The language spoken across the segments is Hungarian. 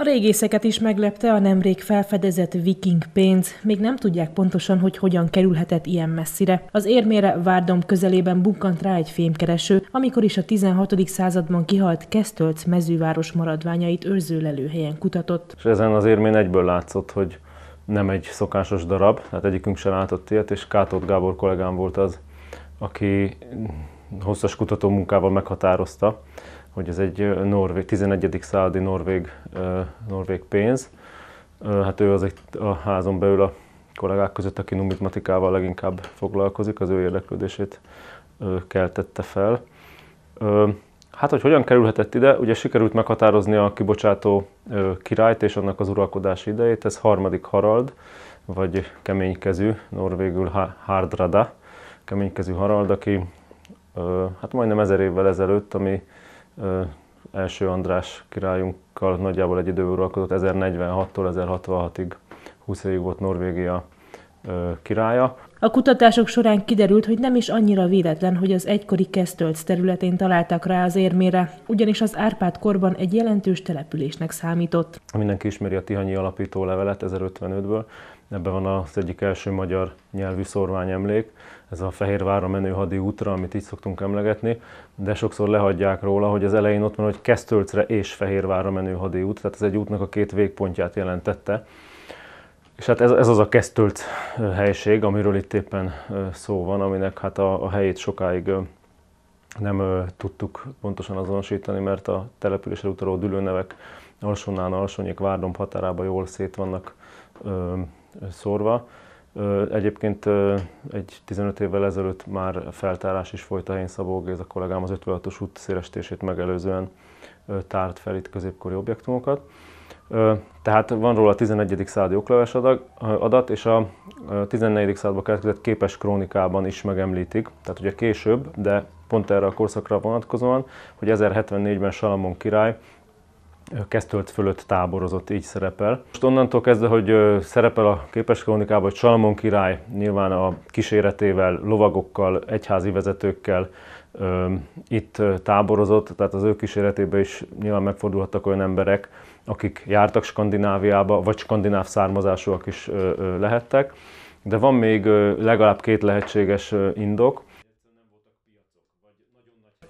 A régészeket is meglepte a nemrég felfedezett viking pénz. Még nem tudják pontosan, hogy hogyan kerülhetett ilyen messzire. Az érmére Várdom közelében bukkant rá egy fémkereső, amikor is a 16. században kihalt Kesztölc mezőváros maradványait őrző lelőhelyen kutatott. És ezen az érmén egyből látszott, hogy nem egy szokásos darab, tehát egyikünk sem látott ilyet, és Kátott Gábor kollégám volt az, aki hosszas kutató munkával meghatározta, hogy ez egy norvég, 11. századi norvég, norvég pénz. Hát ő az egy, a házon belül a kollégák között, aki numizmatikával leginkább foglalkozik, az ő érdeklődését keltette fel. Hát, hogy hogyan kerülhetett ide, ugye sikerült meghatározni a kibocsátó királyt és annak az uralkodási idejét, ez harmadik Harald, vagy keménykezű, norvégül Hardrada, keménykezű Harald, aki hát majdnem ezer évvel ezelőtt, ami első András királyunkkal nagyjából egy időben uralkodott, 1046-tól 1066-ig 20 évig volt Norvégia királya. A kutatások során kiderült, hogy nem is annyira véletlen, hogy az egykori Kesztölc területén találtak rá az érmére, ugyanis az Árpád korban egy jelentős településnek számított. Mindenki ismeri a Tihanyi alapító levelet 1055-ből, Ebben van az egyik első magyar nyelvű szorványemlék, ez a Fehérvárra menő hadi útra, amit így szoktunk emlegetni, de sokszor lehagyják róla, hogy az elején ott van, hogy Kesztölcre és Fehérvárra menő hadi út, tehát ez egy útnak a két végpontját jelentette. És hát ez, ez az a Kesztölc helység, amiről itt éppen szó van, aminek hát a, a helyét sokáig nem tudtuk pontosan azonosítani, mert a településre utaló dülőnevek Alsonnán, Alsonyék, Várdom határába jól szét vannak szórva. Egyébként egy 15 évvel ezelőtt már feltárás is folyt a Hén Szabó Géza kollégám az 56-os út szélestését megelőzően tárt fel itt középkori objektumokat. Tehát van róla a 11. századi okleves adat, és a 14. századba keletkezett képes krónikában is megemlítik, tehát ugye később, de pont erre a korszakra vonatkozóan, hogy 1074-ben Salamon király Kesztölt fölött táborozott, így szerepel. Most onnantól kezdve, hogy szerepel a képes kronikában, hogy Salamon király nyilván a kíséretével, lovagokkal, egyházi vezetőkkel itt táborozott, tehát az ő kíséretében is nyilván megfordulhattak olyan emberek, akik jártak Skandináviába, vagy skandináv származásúak is lehettek. De van még legalább két lehetséges indok.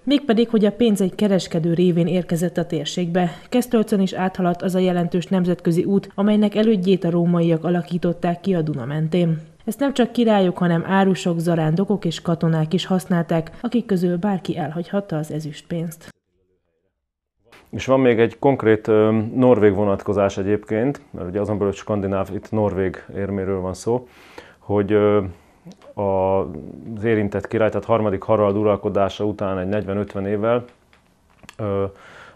Mégpedig, hogy a pénz egy kereskedő révén érkezett a térségbe. Kesztölcön is áthaladt az a jelentős nemzetközi út, amelynek elődjét a rómaiak alakították ki a Duna mentén. Ezt nem csak királyok, hanem árusok, zarándokok és katonák is használták, akik közül bárki elhagyhatta az ezüstpénzt. És van még egy konkrét norvég vonatkozás egyébként, mert ugye azon belül, hogy skandináv, itt norvég érméről van szó, hogy az érintett király, tehát harmadik Harald uralkodása után egy 40-50 évvel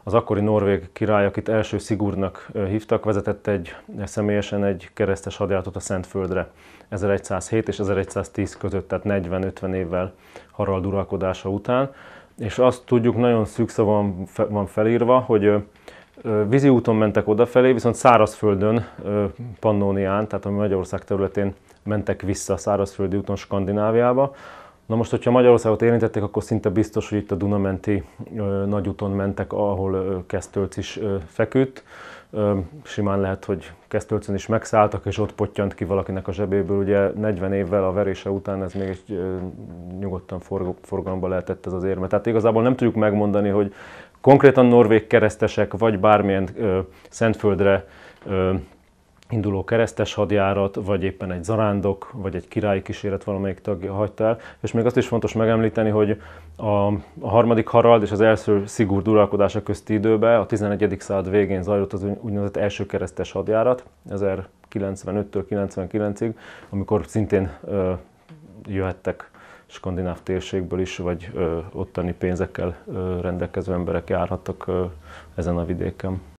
az akkori norvég király, akit első Sigurdnak hívtak, vezetett egy, személyesen egy keresztes hadjáratot a Szentföldre 1107 és 1110 között, tehát 40-50 évvel Harald uralkodása után. És azt tudjuk, nagyon szűkszavon van felírva, hogy Vízi úton mentek odafelé, viszont szárazföldön, pannonián, tehát a Magyarország területén mentek vissza szárazföldi úton Skandináviába. Na most, hogyha Magyarországot érintették, akkor szinte biztos, hogy itt a Dunamenti nagyúton mentek, ahol Kesztölc is feküdt. Simán lehet, hogy Kesztölcön is megszálltak, és ott pottyant ki valakinek a zsebéből. Ugye 40 évvel a verése után ez még egy nyugodtan forgalomba lehetett ez az érme. Tehát igazából nem tudjuk megmondani, hogy konkrétan norvég keresztesek, vagy bármilyen ö, Szentföldre ö, induló keresztes hadjárat, vagy éppen egy zarándok, vagy egy királyi kíséret valamelyik tagja hagyta el. És még azt is fontos megemlíteni, hogy a, a harmadik Harald és az első szigur uralkodása közti időben, a 11. század végén zajlott az úgynevezett első keresztes hadjárat, 1095-től 99-ig, amikor szintén ö, jöhettek skandináv térségből is, vagy ö, ottani pénzekkel ö, rendelkező emberek járhattak ö, ezen a vidéken.